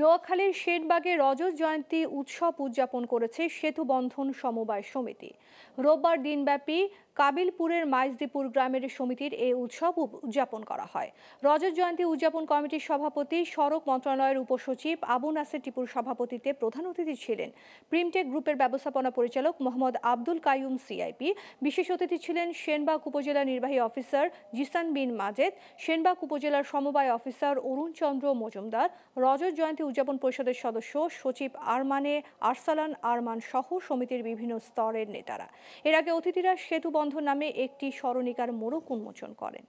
নোয়াখালীর সেনবাগে রজত জয়ন্তী উৎসব উদযাপন করেছে সেতুবন্ধন সমবায় সমিতি রোববার দিনব্যাপী কাবিলপুরের মাইজদীপুর গ্রামের সমিতির এই উৎসব উদযাপন করা হয় রজত জয়ন্তী উদযাপন কমিটির সভাপতি সড়ক মন্ত্রণালয়ের উপসচিব আবু নাসের টিপুর সভাপতিতে প্রধান অতিথি ছিলেন প্রিমটেক গ্রুপের ব্যবস্থাপনা পরিচালক মোহাম্মদ আব্দুল কাইম সিআইপি বিশেষ অতিথি ছিলেন সেনবাগ উপজেলা নির্বাহী অফিসার জিসান বিন মাজেদ সেনবাগ উপজেলার সমবায় অফিসার অরুণ চন্দ্র মজুমদার রজত জয়ন্তী উদযাপন পরিষদের সদস্য সচিব আরমানে আরসালান আরমান সহ সমিতির বিভিন্ন স্তরের নেতারা এর আগে অতিথিরা সেতু বন্ধ বন্ধু নামে একটি স্মরণিকার মোড়ক উন্মোচন করেন